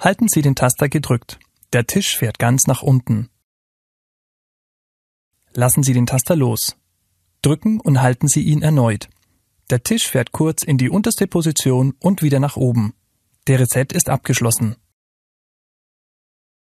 Halten Sie den Taster gedrückt. Der Tisch fährt ganz nach unten. Lassen Sie den Taster los. Drücken und halten Sie ihn erneut. Der Tisch fährt kurz in die unterste Position und wieder nach oben. Der Reset ist abgeschlossen.